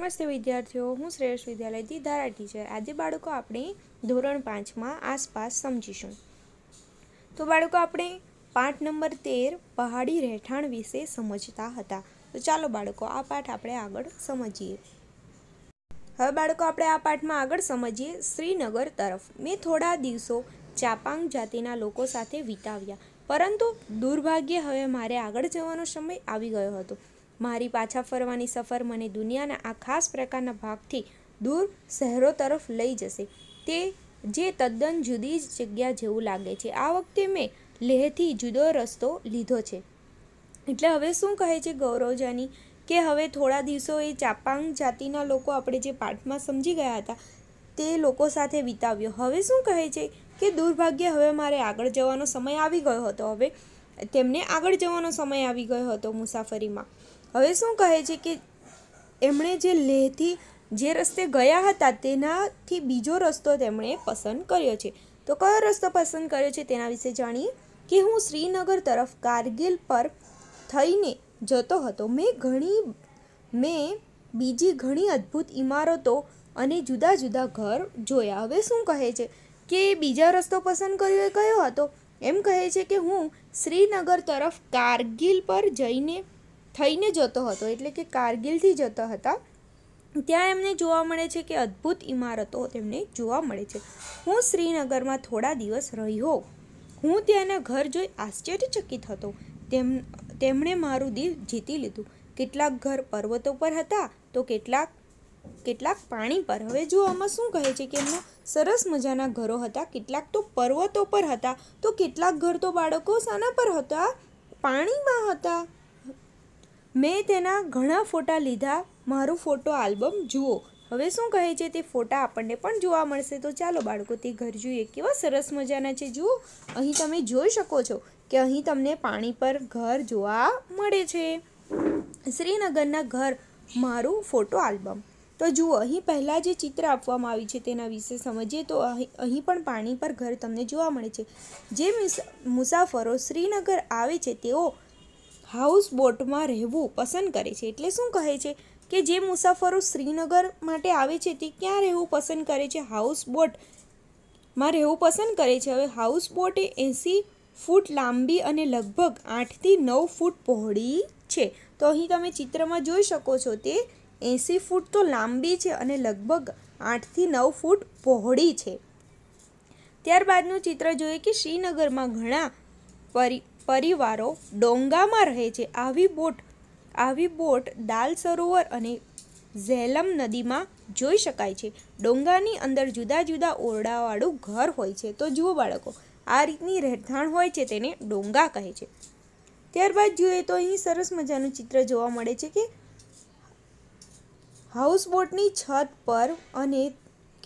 નમસ્તે વિદ્યાર્થીઓ હું શ્રેષ્ઠ વિદ્યાલયથી ધારા ટીચર આજે બાળકો આપણે ધોરણ પાંચમાં આસપાસ સમજીશું તો બાળકો આપણે પાઠ નંબર તેર પહાડી રહેઠાણ વિશે સમજતા હતા તો ચાલો બાળકો આ પાઠ આપણે આગળ સમજીએ હવે બાળકો આપણે આ પાઠમાં આગળ સમજીએ શ્રીનગર તરફ મેં થોડા દિવસો ચાપાંગ જાતિના લોકો સાથે વિતાવ્યા પરંતુ દુર્ભાગ્યે હવે મારે આગળ જવાનો સમય આવી ગયો હતો મારી પાછા ફરવાની સફર મને દુનિયાના આ ખાસ પ્રકારના ભાગથી દૂર શહેરો તરફ લઈ જશે તે જે તદ્દન જુદી જ જગ્યા જેવું લાગે છે આ વખતે મેં લેહથી જુદો રસ્તો લીધો છે એટલે હવે શું કહે છે ગૌરવજાની કે હવે થોડા દિવસો એ ચાપાંગ જાતિના લોકો આપણે જે પાઠમાં સમજી ગયા હતા તે લોકો સાથે વિતાવ્યો હવે શું કહે છે કે દુર્ભાગ્ય હવે મારે આગળ જવાનો સમય આવી ગયો હતો હવે તેમને આગળ જવાનો સમય આવી ગયો હતો મુસાફરીમાં હવે શું કહે છે કે એમણે જે લેહથી જે રસ્તે ગયા હતા તેનાથી બીજો રસ્તો તેમણે પસંદ કર્યો છે તો કયો રસ્તો પસંદ કર્યો છે તેના વિશે જાણીએ કે હું શ્રીનગર તરફ કારગિલ પર થઈને જતો હતો મેં ઘણી મેં બીજી ઘણી અદ્ભુત ઇમારતો અને જુદા જુદા ઘર જોયા હવે શું કહે છે કે બીજા રસ્તો પસંદ કર્યો એ કયો હતો એમ કહે છે કે હું શ્રીનગર તરફ કારગિલ પર જઈને થઈને જતો હતો એટલે કે કારગિલથી જતા હતા ત્યાં એમને જોવા મળે છે કે અદ્ભુત ઇમારતો તેમને જોવા મળે છે હું શ્રીનગરમાં થોડા દિવસ રહ્યો હું ત્યાંના ઘર જોઈ આશ્ચર્યચકિત હતો તેમ તેમણે મારું દિલ જીતી લીધું કેટલાક ઘર પર્વતો પર હતા તો કેટલાક કેટલાક પાણી પર હવે જો આમાં શું કહે છે કે એમના સરસ મજાના ઘરો હતા કેટલાક તો પર્વતો પર હતા તો કેટલાક ઘર તો બાળકો શાના પર હતા પાણીમાં હતા મેં તેના ઘણા ફોટા લીધા મારું ફોટો આલ્બમ જુઓ હવે શું કહે છે તે ફોટા આપણને પણ જોવા મળશે તો ચાલો બાળકો તે ઘર જોઈએ કેવા સરસ મજાના છે જુઓ અહીં તમે જોઈ શકો છો કે અહીં તમને પાણી પર ઘર જોવા મળે છે શ્રીનગરના ઘર મારું ફોટો આલ્બમ તો જુઓ અહીં પહેલાં જે ચિત્ર આપવામાં આવ્યું છે તેના વિશે સમજીએ તો અહીં પણ પાણી પર ઘર તમને જોવા મળે છે જે મુસાફરો શ્રીનગર આવે છે તેઓ હાઉસ બોટમાં રહેવું પસંદ કરે છે એટલે શું કહે છે કે જે મુસાફરો શ્રીનગર માટે આવે છે તે ક્યાં રહેવું પસંદ કરે છે હાઉસ બોટમાં રહેવું પસંદ કરે છે હવે હાઉસ બોટ એ એંસી ફૂટ લાંબી અને લગભગ આઠથી નવ ફૂટ પહોળી છે તો અહીં તમે ચિત્રમાં જોઈ શકો છો તે એંસી ફૂટ તો લાંબી છે અને લગભગ આઠથી નવ ફૂટ પહોળી છે ત્યારબાદનું ચિત્ર જોઈએ કે શ્રીનગરમાં ઘણા પરી પરિવારો ડોંગામાં રહે છે આવી બોટ આવી બોટ દાલ સરોવર અને ઝેલમ નદીમાં જોઈ શકાય છે ડોંગાની અંદર જુદા જુદા ઓરડાવાળું ઘર હોય છે તો જુઓ બાળકો આ રીતની રહેઠાણ હોય છે તેને ડોંગા કહે છે ત્યારબાદ જોઈએ તો અહીં સરસ મજાનું ચિત્ર જોવા મળે છે કે હાઉસબોટની છત પર અને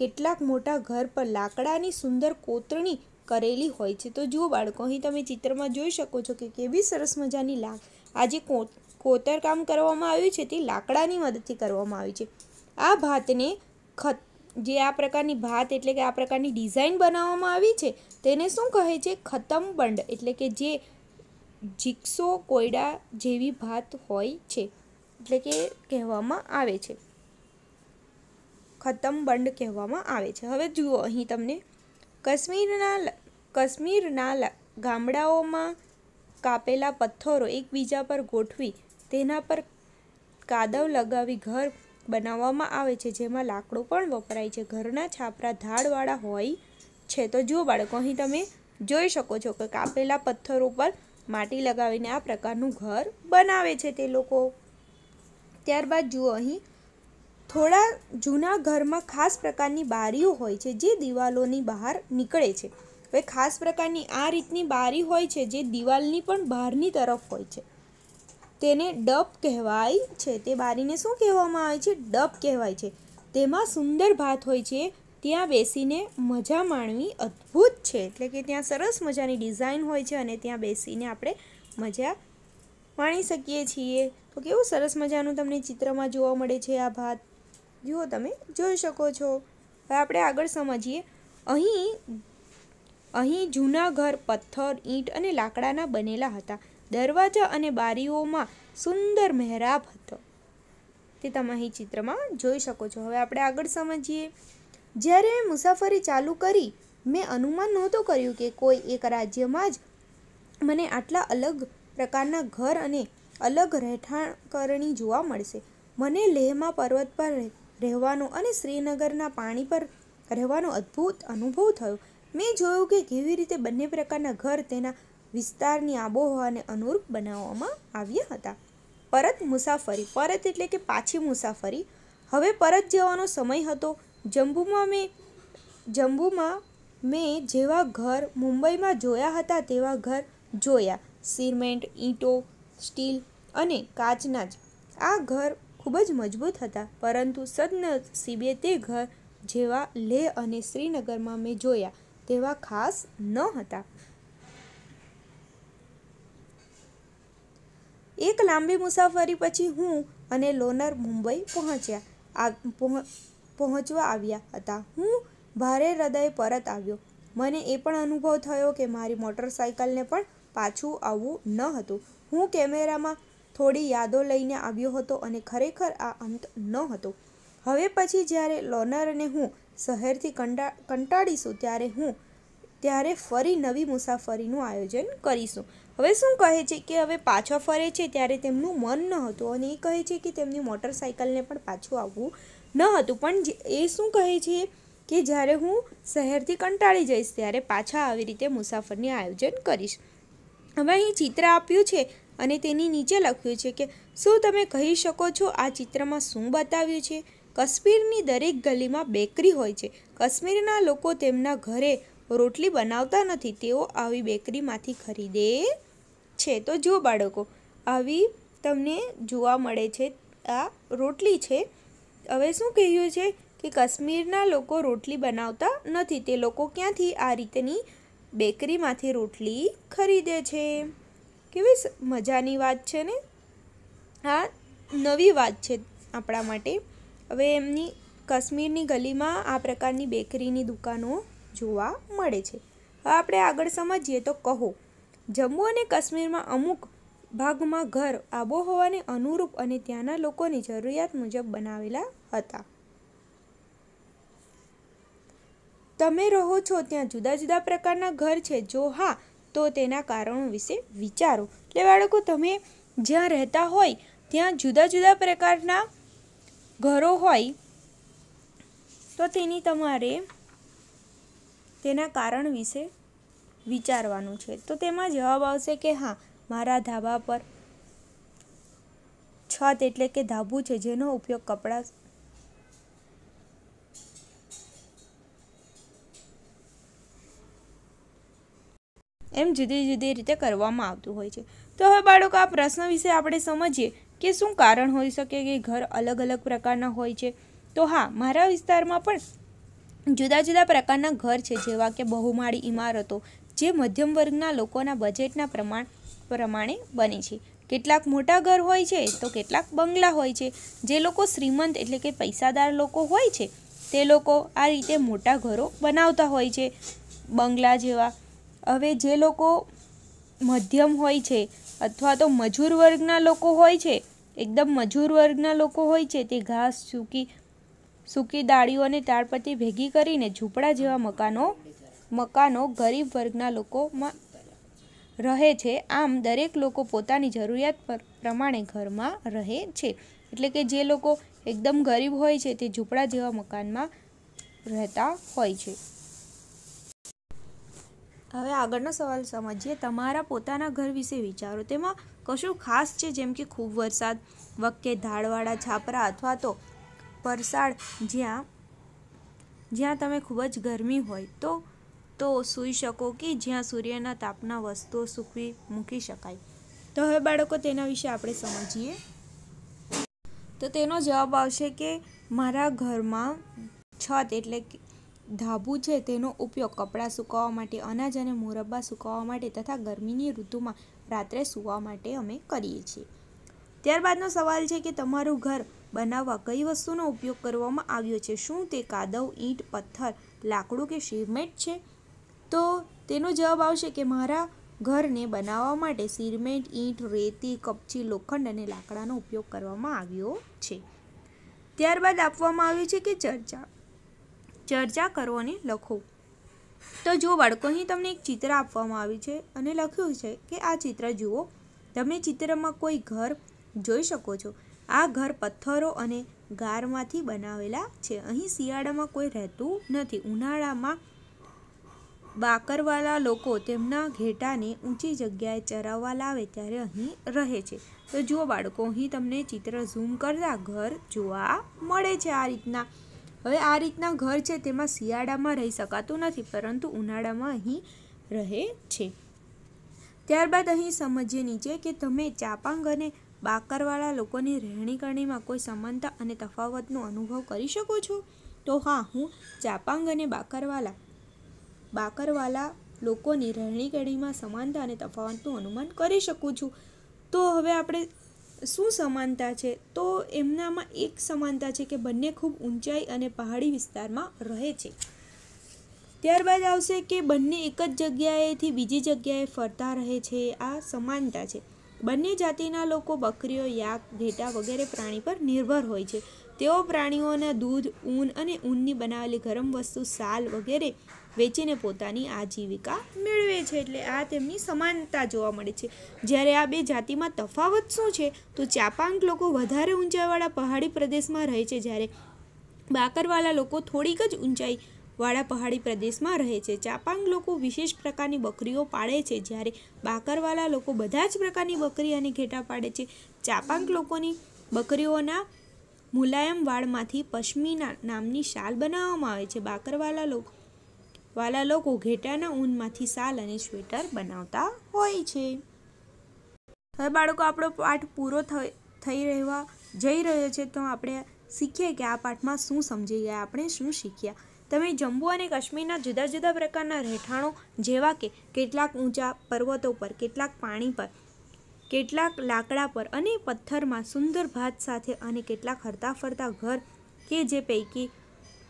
કેટલાક મોટા ઘર પર લાકડાની સુંદર કોતરણી કરેલી હોય છે તો જુઓ બાળકો અહીં તમે ચિત્રમાં જોઈ શકો છો કે કેવી સરસ મજાની લાક આજે જે કોતરકામ કરવામાં આવ્યું છે તે લાકડાની મદદથી કરવામાં આવી છે આ ભાતને ખત જે આ પ્રકારની ભાત એટલે કે આ પ્રકારની ડિઝાઇન બનાવવામાં આવી છે તેને શું કહે છે ખતમ બંડ એટલે કે જે જીક્સો કોયડા જેવી ભાત હોય છે એટલે કે કહેવામાં આવે છે ખતમ બંડ કહેવામાં આવે છે હવે જુઓ અહીં તમને કશ્મીરના કાશ્મીરના ગામડાઓમાં કાપેલા પથ્થરો એકબીજા પર ગોઠવી તેના પર કાદવ લગાવી ઘર બનાવવામાં આવે છે જેમાં લાકડું પણ વપરાય છે ઘરના છાપરા ધાડવાળા હોય છે તો જુઓ બાળકો અહીં તમે જોઈ શકો છો કે કાપેલા પથ્થરો પર માટી લગાવીને આ પ્રકારનું ઘર બનાવે છે તે લોકો ત્યારબાદ જુઓ અહીં થોડા જૂના ઘરમાં ખાસ પ્રકારની બારીઓ હોય છે જે દિવાલોની બહાર નીકળે છે હવે ખાસ પ્રકારની આ રીતની બારી હોય છે જે દિવાલની પણ બહારની તરફ હોય છે તેને ડપ કહેવાય છે તે બારીને શું કહેવામાં આવે છે ડપ કહેવાય છે તેમાં સુંદર ભાત હોય છે ત્યાં બેસીને મજા માણવી અદ્ભુત છે એટલે કે ત્યાં સરસ મજાની ડિઝાઇન હોય છે અને ત્યાં બેસીને આપણે મજા માણી શકીએ છીએ તો કેવું સરસ મજાનું તમને ચિત્રમાં જોવા મળે છે આ ભાત જુઓ તમે જોઈ શકો છો હવે આપણે આગળ સમજીએ અહીં અહીં જૂના ઘર પથ્થર ઈંટ અને લાકડાના બનેલા હતા દરવાજા અને બારીઓમાં સુંદર મહેરાબ હતો તે તમે અહીં ચિત્રમાં જોઈ શકો છો હવે આપણે આગળ સમજીએ જ્યારે મુસાફરી ચાલુ કરી મેં અનુમાન નહોતું કર્યું કે કોઈ એક રાજ્યમાં જ મને આટલા અલગ પ્રકારના ઘર અને અલગ રહેઠાણકરણી જોવા મળશે મને લેહમાં પર્વત પર રહેવાનો અને શ્રીનગરના પાણી પર રહેવાનો અદ્ભુત અનુભવ થયો મેં જોયું કે કેવી રીતે બંને પ્રકારના ઘર તેના વિસ્તારની આબોહવાને અનુરૂપ બનાવવામાં આવ્યા હતા પરત મુસાફરી પરત એટલે કે પાછી મુસાફરી હવે પરત જવાનો સમય હતો જંબુમાં મેં જંબુમાં મેં જેવા ઘર મુંબઈમાં જોયા હતા તેવા ઘર જોયા સિમેન્ટ ઈંટો સ્ટીલ અને કાચના જ આ ઘર ખૂબ જ મજબૂત હતા પરંતુ સદનસીબે તે ઘર જેવા લેહ અને શ્રીનગરમાં મેં જોયા તેવા ખાસ ન હતા એક લાંબી મુસાફરી પછી હું અને લોનર મુંબઈ પહોંચ્યા પહોંચવા આવ્યા હતા હું ભારે હૃદય પરત આવ્યો મને એ પણ અનુભવ થયો કે મારી મોટરસાઇકલને પણ પાછું આવવું ન હતું હું કેમેરામાં થોડી યાદો લઈને આવ્યો હતો અને ખરેખર આ અંત ન હતો હવે પછી જ્યારે લોનર અને હું શહેરથી કંટાળીશું ત્યારે હું ત્યારે ફરી નવી મુસાફરીનું આયોજન કરીશું હવે શું કહે છે કે હવે પાછો ફરે છે ત્યારે તેમનું મન ન હતું અને એ કહે છે કે તેમની મોટરસાઇકલને પણ પાછું આવવું ન હતું પણ એ શું કહે છે કે જ્યારે હું શહેરથી કંટાળી જઈશ ત્યારે પાછા આવી રીતે મુસાફરની આયોજન કરીશ હવે અહીં ચિત્ર આપ્યું છે અને તેની નીચે લખ્યું છે કે શું તમે કહી શકો છો આ ચિત્રમાં શું બતાવ્યું છે કશ્મીરની દરેક ગલીમાં બેકરી હોય છે કાશ્મીરના લોકો તેમના ઘરે રોટલી બનાવતા નથી તેઓ આવી બેકરીમાંથી ખરીદે છે તો જુઓ બાળકો આવી તમને જોવા મળે છે આ રોટલી છે હવે શું કહ્યું છે કે કાશ્મીરના લોકો રોટલી બનાવતા નથી તે લોકો ક્યાંથી આ રીતની બેકરીમાંથી રોટલી ખરીદે છે કેવી મજાની વાત છે ને આ નવી વાત છે આપણા માટે હવે એમની કાશ્મીરની ગલીમાં આ પ્રકારની બેકરીની દુકાનો જોવા મળે છે હવે આપણે આગળ સમજીએ તો કહો જમ્મુ અને કશ્મીરમાં અમુક ભાગમાં ઘર આબોહવાને અનુરૂપ અને ત્યાંના લોકોની જરૂરિયાત મુજબ બનાવેલા હતા તમે રહો છો ત્યાં જુદા જુદા પ્રકારના ઘર છે જો હા તો તેના કારણો વિશે વિચારો એટલે બાળકો તમે જ્યાં રહેતા હોય ત્યાં જુદા જુદા પ્રકારના ઘરો હોય તો તેની તમારે તેના કારણ વિશે વિચારવાનું છે તો તેમાં જવાબ આવશે કે હા મારા ધાબા પર છત એટલે કે ધાબું છે જેનો ઉપયોગ કપડાં એમ જુદી જુદી રીતે કરવામાં આવતું હોય છે તો હવે બાળકો આ પ્રશ્ન વિશે આપણે સમજીએ કે શું કારણ હોઈ શકે કે ઘર અલગ અલગ પ્રકારના હોય છે તો હા મારા વિસ્તારમાં પણ જુદા જુદા પ્રકારના ઘર છે જેવા કે બહુમાળી ઇમારતો જે મધ્યમ વર્ગના લોકોના બજેટના પ્રમાણ પ્રમાણે બને છે કેટલાક મોટા ઘર હોય છે તો કેટલાક બંગલા હોય છે જે લોકો શ્રીમંત એટલે કે પૈસાદાર લોકો હોય છે તે લોકો આ રીતે મોટા ઘરો બનાવતા હોય છે બંગલા જેવા હવે જે લોકો મધ્યમ હોય છે અથવા તો મજૂર વર્ગના લોકો હોય છે એકદમ મજૂર વર્ગના લોકો હોય છે તે ઘાસ સૂકી સૂકી દાળીઓ અને તાળપત્રી ભેગી કરીને ઝૂંપડા જેવા મકાનો મકાનો ગરીબ વર્ગના લોકોમાં રહે છે આમ દરેક લોકો પોતાની જરૂરિયાત પ્રમાણે ઘરમાં રહે છે એટલે કે જે લોકો એકદમ ગરીબ હોય છે તે ઝૂંપડા જેવા મકાનમાં રહેતા હોય છે હવે આગળનો સવાલ સમજીએ તમારા પોતાના ઘર વિશે વિચારો તેમાં કશું ખાસ છે જેમ કે ખૂબ વરસાદ વખતે ધાડવાળા છાપરા અથવા તો પરસાળ જ્યાં જ્યાં તમે ખૂબ જ ગરમી હોય તો તો સૂઈ શકો કે જ્યાં સૂર્યના તાપના વસ્તુઓ સૂકવી મૂકી શકાય તો હવે બાળકો તેના વિશે આપણે સમજીએ તો તેનો જવાબ આવશે કે મારા ઘરમાં છત એટલે ધાબુ છે તેનો ઉપયોગ કપડાં સુકાવવા માટે અનાજ અને મુરબ્બા સુકાવવા માટે તથા ગરમીની ઋતુમાં રાત્રે સૂવા માટે અમે કરીએ છીએ ત્યારબાદનો સવાલ છે કે તમારું ઘર બનાવવા કઈ વસ્તુનો ઉપયોગ કરવામાં આવ્યો છે શું તે કાદવ ઈંટ પથ્થર લાકડું કે સિમેન્ટ છે તો તેનો જવાબ આવશે કે મારા ઘરને બનાવવા માટે સિરમેન્ટ ઈંટ રેતી કપચી લોખંડ અને લાકડાનો ઉપયોગ કરવામાં આવ્યો છે ત્યારબાદ આપવામાં આવ્યું છે કે ચર્ચા ચર્ચા કરો અને લખો તો જો બાળકો અહીં તમને એક ચિત્ર આપવામાં આવ્યું છે અને લખ્યું છે કે આ ચિત્ર જુઓ તમે ચિત્રમાં કોઈ ઘર જોઈ શકો છો આ ઘર પથ્થરો અને ગારમાંથી બનાવેલા છે અહીં શિયાળામાં કોઈ રહેતું નથી ઉનાળામાં બાકરવાળા લોકો તેમના ઘેટાને ઊંચી જગ્યાએ ચરાવવા લાવે ત્યારે અહીં રહે છે તો જુઓ બાળકો અહીં તમને ચિત્ર ઝૂમ કરતા ઘર જોવા મળે છે આ રીતના હવે આ રીતના ઘર છે તેમાં શિયાળામાં રહી શકાતું નથી પરંતુ ઉનાળામાં અહીં રહે છે ત્યારબાદ અહીં સમજીએ નીચે કે તમે ચાપાંગ અને બાકરવાળા લોકોની રહેણીકરણીમાં કોઈ સમાનતા અને તફાવતનો અનુભવ કરી શકો છો તો હા હું ચાપાંગ અને બાકરવાલા બાકરવાલા લોકોની રહેણીકરણીમાં સમાનતા અને તફાવતનું અનુમાન કરી શકું છું તો હવે આપણે શું સમાનતા છે તો એમનામાં એક સમાનતા છે કે બંને ખૂબ ઊંચાઈ અને પહાડી વિસ્તારમાં રહે છે ત્યારબાદ આવશે કે બંને એક જ જગ્યાએથી બીજી જગ્યાએ ફરતા રહે છે આ સમાનતા છે બંને જાતિના લોકો બકરીઓ યાક ઘેટા વગેરે પ્રાણી પર નિર્ભર હોય છે તેઓ પ્રાણીઓના દૂધ ઊન અને ઊનની બનાવેલી ગરમ વસ્તુ સાલ વગેરે વેચીને પોતાની આજીવિકા મેળવે છે એટલે આ તેમની સમાનતા જોવા મળે છે જ્યારે આ બે જાતિમાં તફાવત શું છે તો ચાપાંગ લોકો વધારે ઊંચાઈવાળા પહાડી પ્રદેશમાં રહે છે જ્યારે બાકરવાળા લોકો થોડીક જ ઊંચાઈ વાળા પહાડી પ્રદેશમાં રહે છે ચાપાંગ લોકો વિશેષ પ્રકારની બકરીઓ પાળે છે જ્યારે બાકરવાલા લોકો બધા જ પ્રકારની બકરી અને ઘેટા પાડે છે ચાપાંગ લોકોની બકરીઓના મુલાયમ વાળમાંથી પશ્મિના નામની શાલ બનાવવામાં આવે છે બાકરવાલા લોકો વાલા લોકો ઘેટાના ઊનમાંથી શાલ અને સ્વેટર બનાવતા હોય છે હવે બાળકો આપણો પાઠ પૂરો થઈ રહેવા જઈ રહ્યો છે તો આપણે શીખીએ કે આ પાઠમાં શું સમજી ગયા આપણે શું શીખ્યા તમે જમ્મુ અને કાશ્મીરના જુદા જુદા પ્રકારના રહેઠાણો જેવા કે કેટલાક ઊંચા પર્વતો પર કેટલાક પાણી પર કેટલાક લાકડા પર અને પથ્થરમાં સુંદર ભાત સાથે અને કેટલાક હરતા ફરતા ઘર કે જે પૈકી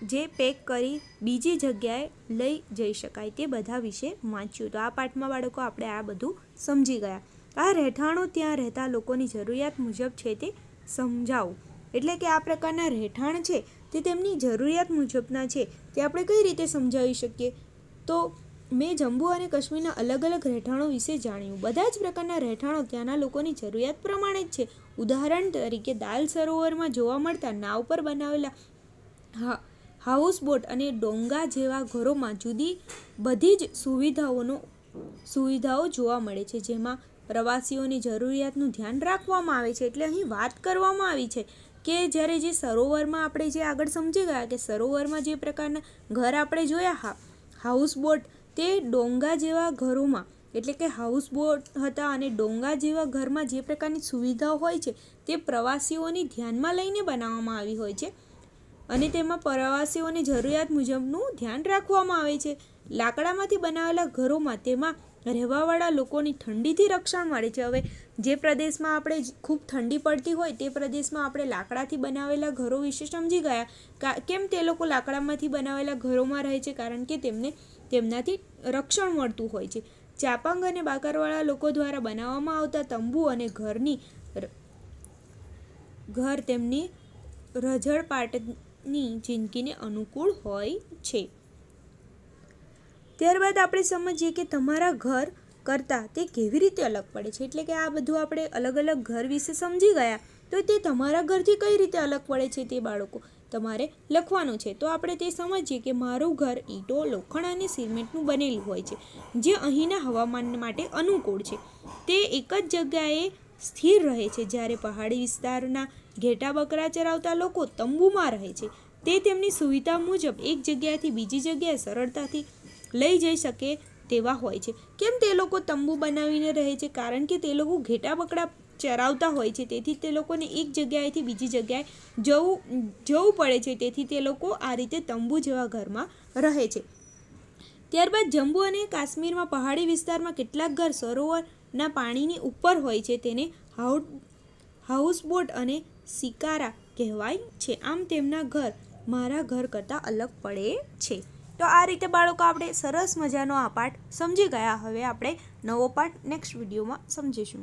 જે પેક કરી બીજી જગ્યાએ લઈ જઈ શકાય તે બધા વિશે વાંચ્યું તો આ પાઠમાં બાળકો આપણે આ બધું સમજી ગયા આ રહેઠાણો ત્યાં રહેતા લોકોની જરૂરિયાત મુજબ છે તે સમજાવું એટલે કે આ પ્રકારના રહેઠાણ છે તે તેમની જરૂરિયાત મુજબના છે તે આપણે કઈ રીતે સમજાવી શકીએ તો મેં જમ્મુ અને કાશ્મીરના અલગ અલગ રહેઠાણો વિશે જાણ્યું બધા જ પ્રકારના રહેઠાણો ત્યાંના લોકોની જરૂરિયાત પ્રમાણે જ છે ઉદાહરણ તરીકે દાલ સરોવરમાં જોવા મળતા નાવ પર બનાવેલા હા હાઉસબોટ અને ડોંગા જેવા ઘરોમાં જુદી બધી જ સુવિધાઓનો સુવિધાઓ જોવા મળે છે જેમાં પ્રવાસીઓની જરૂરિયાતનું ધ્યાન રાખવામાં આવે છે એટલે અહીં વાત કરવામાં આવી છે કે જ્યારે જે સરોવરમાં આપણે જે આગળ સમજી ગયા કે સરોવરમાં જે પ્રકારના ઘર આપણે જોયા હા હાઉસબોટ તે ડોંગા જેવા ઘરોમાં એટલે કે હાઉસબોટ હતા અને ડોંગા જેવા ઘરમાં જે પ્રકારની સુવિધાઓ હોય છે તે પ્રવાસીઓની ધ્યાનમાં લઈને બનાવવામાં આવી હોય છે અને તેમાં પ્રવાસીઓની જરૂરિયાત મુજબનું ધ્યાન રાખવામાં આવે છે લાકડામાંથી બનાવેલા ઘરોમાં તેમાં રહેવાવાળા લોકોની ઠંડીથી રક્ષણ મળે છે હવે જે પ્રદેશમાં આપણે ખૂબ ઠંડી પડતી હોય તે પ્રદેશમાં આપણે લાકડાથી બનાવેલા ઘરો વિશે સમજી ગયા કેમ તે લોકો લાકડામાંથી બનાવેલા ઘરોમાં રહે છે કારણ કે તેમને તેમનાથી રક્ષણ મળતું હોય છે ચાપાંગ અને બાકરવાળા લોકો દ્વારા બનાવવામાં આવતા તંબુ અને ઘરની ઘર તેમની રજળ પાટ ની જિંદગીને અનુકૂળ હોય છે ત્યારબાદ આપણે સમજીએ કે તમારા ઘર કરતાં તે કેવી રીતે અલગ પડે છે એટલે કે આ બધું આપણે અલગ અલગ ઘર વિશે સમજી ગયા તો તે તમારા ઘરથી કઈ રીતે અલગ પડે છે તે બાળકો તમારે લખવાનું છે તો આપણે તે સમજીએ કે મારું ઘર ઈંટો લોખંડ અને સિમેન્ટનું બનેલું હોય છે જે અહીંના હવામાન માટે અનુકૂળ છે તે એક જ જગ્યાએ સ્થિર રહે છે જ્યારે પહાડી વિસ્તારના ઘેટા બકરા ચરાવતા લોકો તંબુમાં રહે છે તે તેમની સુવિધા મુજબ એક જગ્યાએથી બીજી જગ્યાએ સરળતાથી લઈ જઈ શકે તેવા હોય છે કેમ તે લોકો તંબુ બનાવીને રહે છે કારણ કે તે લોકો ઘેટા બકરા ચરાવતા હોય છે તેથી તે લોકોને એક જગ્યાએથી બીજી જગ્યાએ જવું જવું પડે છે તેથી તે લોકો આ રીતે તંબુ જેવા ઘરમાં રહે છે ત્યારબાદ જમ્મુ અને કાશ્મીરમાં પહાડી વિસ્તારમાં કેટલાક ઘર સરોવરના પાણીની ઉપર હોય છે તેને હાઉ હાઉસબોટ અને સિકારા કહેવાય છે આમ તેમના ઘર મારા ઘર કરતાં અલગ પડે છે તો આ રીતે બાળકો આપણે સરસ મજાનો આ પાઠ સમજી ગયા હવે આપણે નવો પાઠ નેક્સ્ટ વિડીયોમાં સમજીશું